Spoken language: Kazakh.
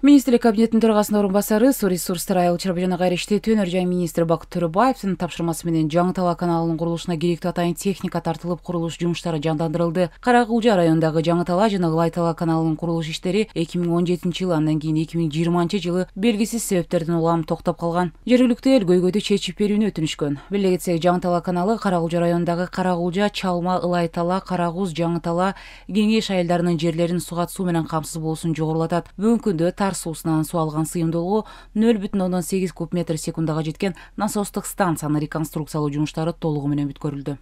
министрлік кабинетинин төрагасынын орынбасары басары ресурстар ресурстары айыл чарба жана гайришти өнөр жай министр бакыт төребаевтың тапсырмасымен менен жаңы құрылысына каналынын курулушуна атайын техника тартылып құрылыс жұмыстары жандандырылды кара райондағы районундагы жаңы талаа жана ылай талаа каналынын курулуш иштери эки он жетинчи жылы андан кийин эки миң жыйырманчы жылы белгисиз себептерден улам тоқтап қалған жергілікті эл көйгөйдү чечип беруіне өтүнүшкөн біле кетсек жаңы каналы кара райондағы районундагы чалма ылайтала талаа кара куз жаңы кеңеш айылдарының жерлерін сугат суу менен камсыз болуусун жогорулатат бүгүнкү шар суусунан суу алган сыйымдуулугу нөл бүтүн ондон куб метр секундага жеткен насостук станцияны реконструкциялоо жумуштары толугу менен бүткөрүлдү